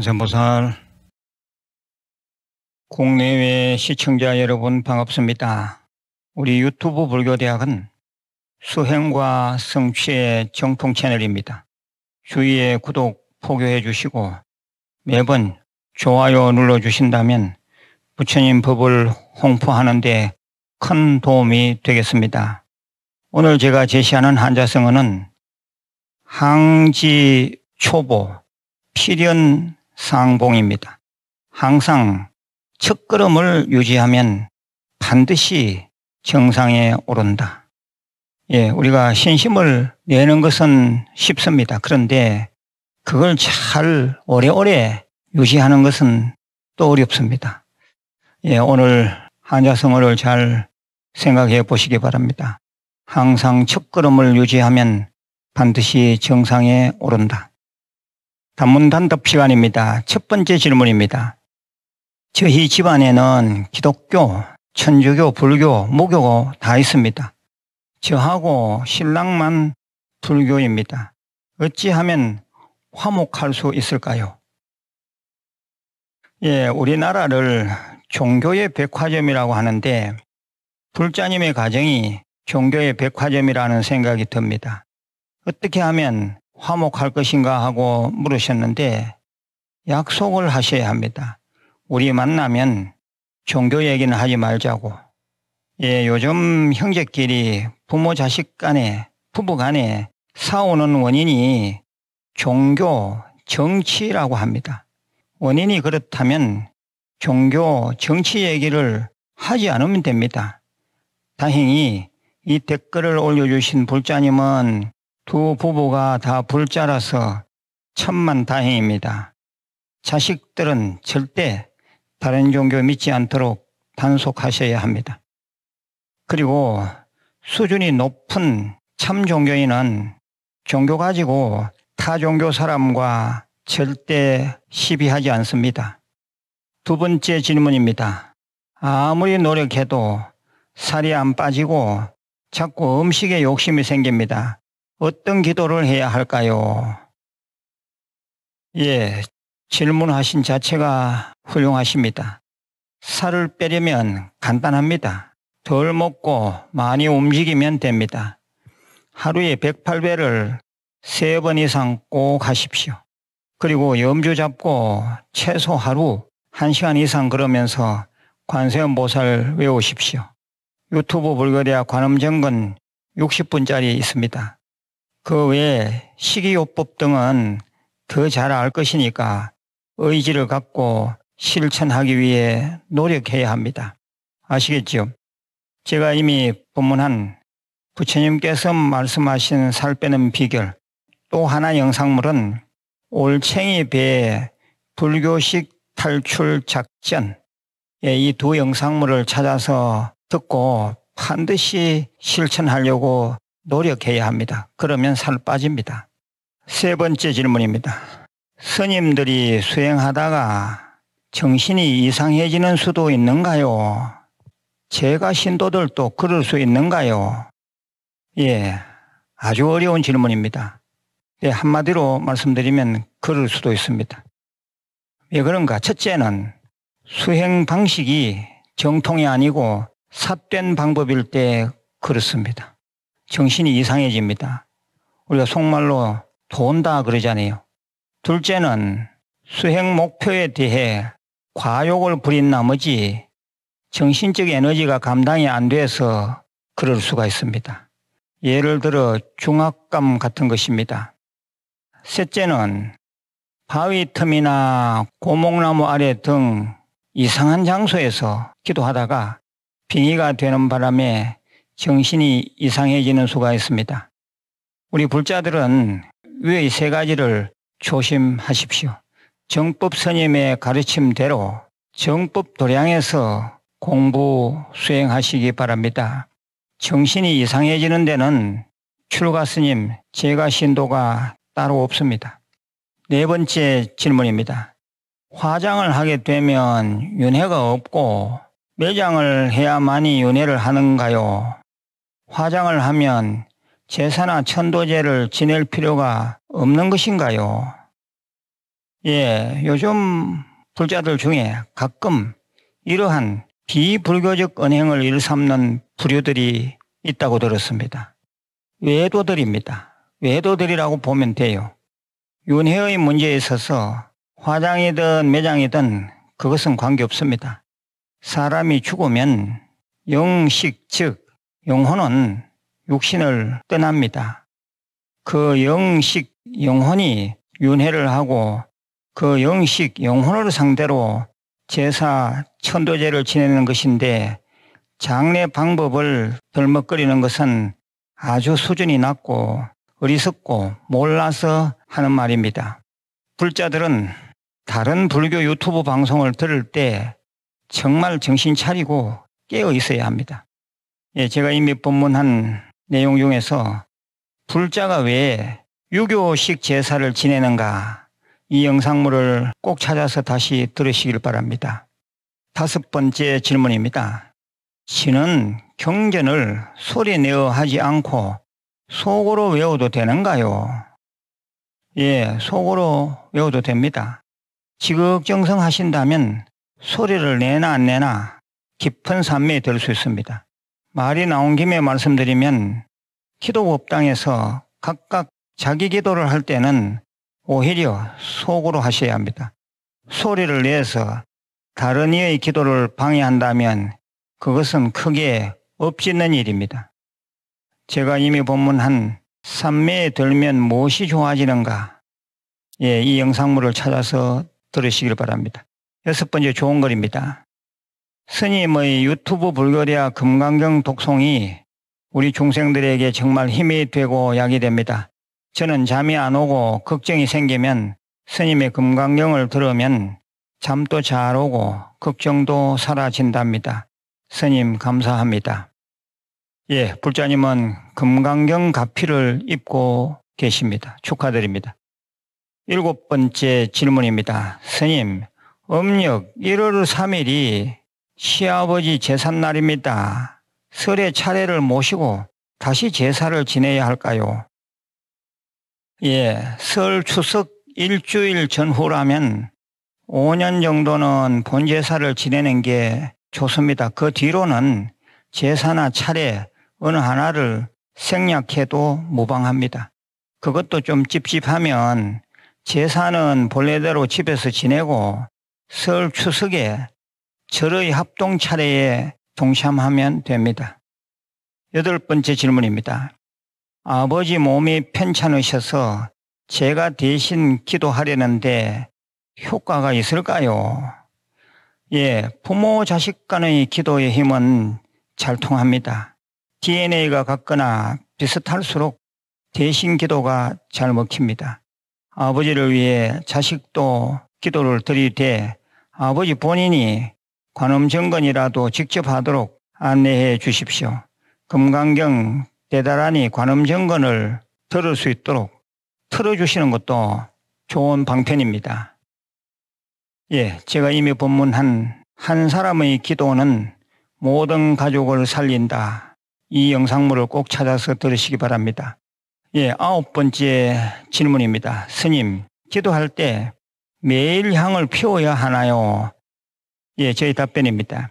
항산보살 국내외 시청자 여러분 반갑습니다. 우리 유튜브 불교대학은 수행과 성취의 정통 채널입니다. 주위에 구독 포교해 주시고 매번 좋아요 눌러 주신다면 부처님 법을 홍보하는 데 큰 도움이 되겠습니다. 오늘 제가 제시하는 한자성어는 항지 초보 필연 상봉입니다 항상 첫 걸음을 유지하면 반드시 정상에 오른다. 예, 우리가 신심을 내는 것은 쉽습니다. 그런데 그걸 잘 오래오래 유지하는 것은 또 어렵습니다. 예, 오늘 한자성어를 잘 생각해 보시기 바랍니다. 항상 첫걸음을 유지하면 반드시 정상에 오른다. 단문단독 시간입니다. 첫 번째 질문입니다. 저희 집안에는 기독교, 천주교, 불교, 목교고다 있습니다. 저하고 신랑만 불교입니다. 어찌하면 화목할 수 있을까요? 예, 우리나라를 종교의 백화점이라고 하는데 불자님의 가정이 종교의 백화점이라는 생각이 듭니다. 어떻게 하면 화목할 것인가 하고 물으셨는데 약속을 하셔야 합니다. 우리 만나면 종교 얘기는 하지 말자고. 예, 요즘 형제끼리 부모 자식 간에 부부 간에 싸우는 원인이 종교, 정치라고 합니다. 원인이 그렇다면 종교, 정치 얘기를 하지 않으면 됩니다. 다행히 이 댓글을 올려주신 불자님은 두 부부가 다 불자라서 천만 다행입니다. 자식들은 절대 다른 종교 믿지 않도록 단속하셔야 합니다. 그리고 수준이 높은 참 종교인은 종교 가지고 타 종교 사람과 절대 시비하지 않습니다. 두 번째 질문입니다. 아무리 노력해도 살이 안 빠지고 자꾸 음식에 욕심이 생깁니다. 어떤 기도를 해야 할까요? 예, 질문하신 자체가 훌륭하십니다. 살을 빼려면 간단합니다. 덜 먹고 많이 움직이면 됩니다. 하루에 1 0 8배를 3번 이상 꼭 하십시오. 그리고 염주 잡고 최소 하루 1시간 이상 그러면서 관세음보살 외우십시오. 유튜브 불거리아 관음정근 60분짜리 있습니다. 그 외에 식이요법 등은 더 잘 알 것이니까 의지를 갖고 실천하기 위해 노력해야 합니다. 아시겠지요? 제가 이미 본문한 부처님께서 말씀하신 살 빼는 비결 또 하나 영상물은 올챙이 배에 불교식 탈출 작전 이 두 영상물을 찾아서 듣고 반드시 실천하려고 노력해야 합니다. 그러면 살 빠집니다. 세 번째 질문입니다. 스님들이 수행하다가 정신이 이상해지는 수도 있는가요? 제가 신도들도 그럴 수 있는가요? 예, 아주 어려운 질문입니다. 예, 한마디로 말씀드리면 그럴 수도 있습니다. 왜 그런가? 첫째는 수행 방식이 정통이 아니고 삿된 방법일 때 그렇습니다. 정신이 이상해집니다. 우리가 속말로 돈다 그러잖아요. 둘째는 수행 목표에 대해 과욕을 부린 나머지 정신적 에너지가 감당이 안 돼서 그럴 수가 있습니다. 예를 들어 중압감 같은 것입니다. 셋째는 바위 틈이나 고목나무 아래 등 이상한 장소에서 기도하다가 빙의가 되는 바람에 정신이 이상해지는 수가 있습니다. 우리 불자들은 위의 세 가지를 조심하십시오. 정법 스님의 가르침대로 정법 도량에서 공부 수행하시기 바랍니다. 정신이 이상해지는 데는 출가 스님, 제가 신도가 따로 없습니다. 네 번째 질문입니다. 화장을 하게 되면 윤회가 없고 매장을 해야만이 윤회를 하는가요? 화장을 하면 제사나 천도제를 지낼 필요가 없는 것인가요? 예, 요즘 불자들 중에 가끔 이러한 비불교적 언행을 일삼는 부류들이 있다고 들었습니다. 외도들입니다. 외도들이라고 보면 돼요. 윤회의 문제에 있어서 화장이든 매장이든 그것은 관계없습니다. 사람이 죽으면 영식 즉 영혼은 육신을 떠납니다. 그 영식 영혼이 윤회를 하고 그 영식 영혼을 상대로 제사 천도제를 지내는 것인데 장례 방법을 덜먹거리는 것은 아주 수준이 낮고 어리석고 몰라서 하는 말입니다. 불자들은 다른 불교 유튜브 방송을 들을 때 정말 정신 차리고 깨어 있어야 합니다. 예, 제가 이미 본문한 내용 중에서 불자가 왜 유교식 제사를 지내는가 이 영상물을 꼭 찾아서 다시 들으시길 바랍니다. 다섯 번째 질문입니다. 신은 경전을 소리내어 하지 않고 속으로 외워도 되는가요? 예, 속으로 외워도 됩니다. 지극정성 하신다면 소리를 내나 안 내나 깊은 산매에 들수 있습니다. 말이 나온 김에 말씀드리면 기도법당에서 각각 자기 기도를 할 때는 오히려 속으로 하셔야 합니다. 소리를 내서 다른 이의 기도를 방해한다면 그것은 크게 없짓는 일입니다. 제가 이미 본문한 삼매에 들면 무엇이 좋아지는가? 예, 이 영상물을 찾아서 들으시길 바랍니다. 여섯 번째 좋은 글입니다. 스님의 유튜브 불교리아 금강경 독송이 우리 중생들에게 정말 힘이 되고 약이 됩니다. 저는 잠이 안 오고 걱정이 생기면 스님의 금강경을 들으면 잠도 잘 오고 걱정도 사라진답니다. 스님 감사합니다. 예, 불자님은 금강경 가피를 입고 계십니다. 축하드립니다. 일곱 번째 질문입니다. 스님, 음력 1월 3일이 시아버지 제삿날입니다. 설의 차례를 모시고 다시 제사를 지내야 할까요? 예, 설 추석 일주일 전후라면 5년 정도는 본제사를 지내는 게 좋습니다. 그 뒤로는 제사나 차례 어느 하나를 생략해도 무방합니다. 그것도 좀 찝찝하면 제사는 본래대로 집에서 지내고 설 추석에 절의 합동 차례에 동참하면 됩니다. 여덟 번째 질문입니다. 아버지 몸이 편찮으셔서 제가 대신 기도하려는데 효과가 있을까요? 예, 부모 자식 간의 기도의 힘은 잘 통합니다. DNA가 같거나 비슷할수록 대신 기도가 잘 먹힙니다. 아버지를 위해 자식도 기도를 드릴 때 아버지 본인이 관음 점검이라도 직접 하도록 안내해 주십시오. 금강경 대다하니 관음 점검을 들을 수 있도록 틀어주시는 것도 좋은 방편입니다. 예, 제가 이미 본문한 한 사람의 기도는 모든 가족을 살린다. 이 영상물을 꼭 찾아서 들으시기 바랍니다. 예, 아홉 번째 질문입니다. 스님, 기도할 때 매일 향을 피워야 하나요? 예, 저희 답변입니다.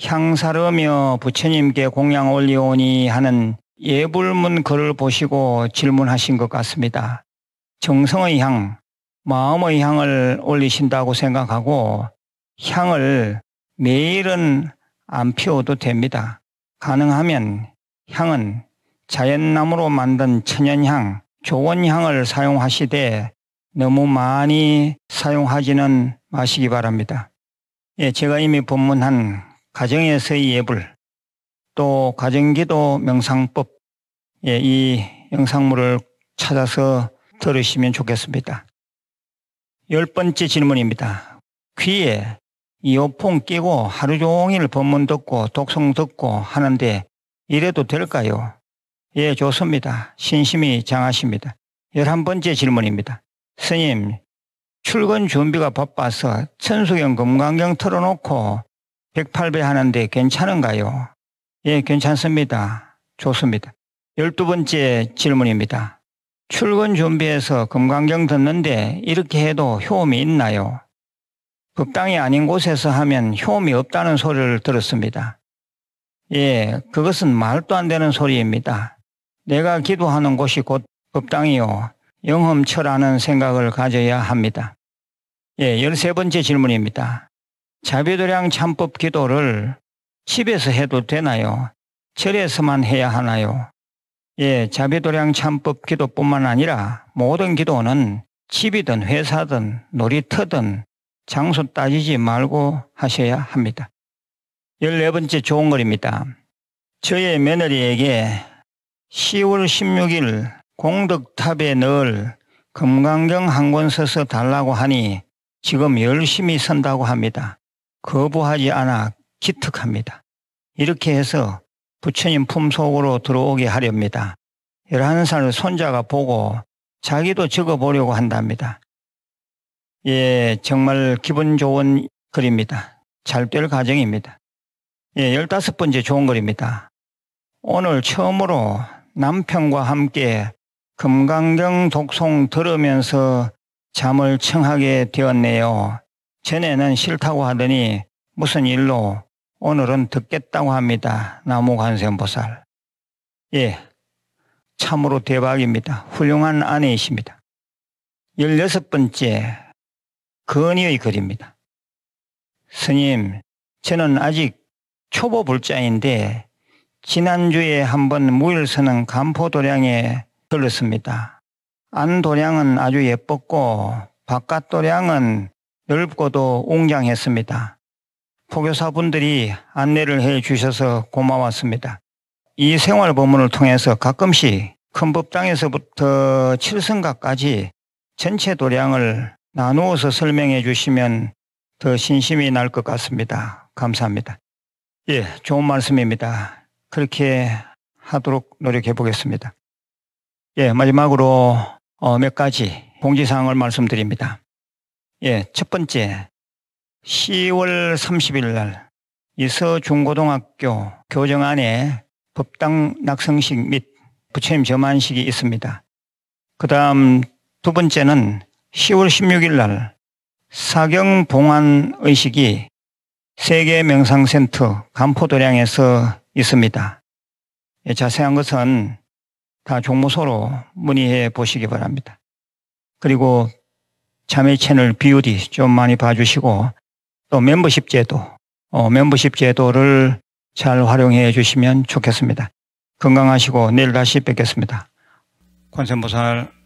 향사르며 부처님께 공양 올리오니 하는 예불문 글을 보시고 질문하신 것 같습니다. 정성의 향, 마음의 향을 올리신다고 생각하고 향을 매일은 안 피워도 됩니다. 가능하면 향은 자연나무로 만든 천연향, 조원향을 사용하시되 너무 많이 사용하지는 마시기 바랍니다. 예, 제가 이미 본문한 가정에서의 예불, 또 가정기도 명상법, 예, 이 영상물을 찾아서 들으시면 좋겠습니다. 열 번째 질문입니다. 귀에 이어폰 끼고 하루 종일 법문 듣고 독성 듣고 하는데 이래도 될까요? 예, 좋습니다. 신심이 장하십니다. 열한 번째 질문입니다. 스님, 출근 준비가 바빠서 천수경 금강경 틀어놓고 108배 하는데 괜찮은가요? 예, 괜찮습니다. 좋습니다. 열두 번째 질문입니다. 출근 준비해서 금강경 듣는데 이렇게 해도 효험이 있나요? 극당이 아닌 곳에서 하면 효험이 없다는 소리를 들었습니다. 예, 그것은 말도 안 되는 소리입니다. 내가 기도하는 곳이 곧 법당이요. 영험철라는 생각을 가져야 합니다. 예, 열세 번째 질문입니다. 자비도량 참법 기도를 집에서 해도 되나요? 절에서만 해야 하나요? 예, 자비도량 참법 기도뿐만 아니라 모든 기도는 집이든 회사든 놀이터든 장소 따지지 말고 하셔야 합니다. 열네 번째 좋은 글입니다. 저의 며느리에게 10월 16일 공덕탑에 넣을 금강경 한 권 써서 달라고 하니 지금 열심히 선다고 합니다. 거부하지 않아 기특합니다. 이렇게 해서 부처님 품속으로 들어오게 하렵니다. 11살 손자가 보고 자기도 적어보려고 한답니다. 예, 정말 기분 좋은 글입니다. 잘 될 가정입니다. 예, 15번째 좋은 글입니다. 오늘 처음으로 남편과 함께 금강경 독송 들으면서 잠을 청하게 되었네요. 전에는 싫다고 하더니 무슨 일로 오늘은 듣겠다고 합니다. 나무관세음보살. 예, 참으로 대박입니다. 훌륭한 아내이십니다. 열여섯 번째 건의의 글입니다. 스님, 저는 아직 초보 불자인데 지난주에 한번 무일서는 간포도량에 들렀습니다. 안도량은 아주 예뻤고 바깥도량은 넓고도 웅장했습니다. 포교사분들이 안내를 해 주셔서 고마웠습니다. 이 생활 법문을 통해서 가끔씩 큰 법당에서부터 칠성가까지 전체 도량을 나누어서 설명해 주시면 더 신심이 날 것 같습니다. 감사합니다. 예, 좋은 말씀입니다. 그렇게 하도록 노력해 보겠습니다. 예, 마지막으로 어, 몇 가지 공지사항을 말씀드립니다. 예, 첫 번째, 10월 30일 날 이서중고등학교 교정 안에 법당 낙성식 및 부처님 점안식이 있습니다. 그 다음 두 번째는 10월 16일 날 사경 봉안 의식이 세계 명상센터 간포도량에서 있습니다. 예, 자세한 것은 다 종무소로 문의해 보시기 바랍니다. 그리고 자매 채널 BUD 좀 많이 봐주시고 또 멤버십 제도, 어, 멤버십 제도를 잘 활용해 주시면 좋겠습니다. 건강하시고 내일 다시 뵙겠습니다. 권선보살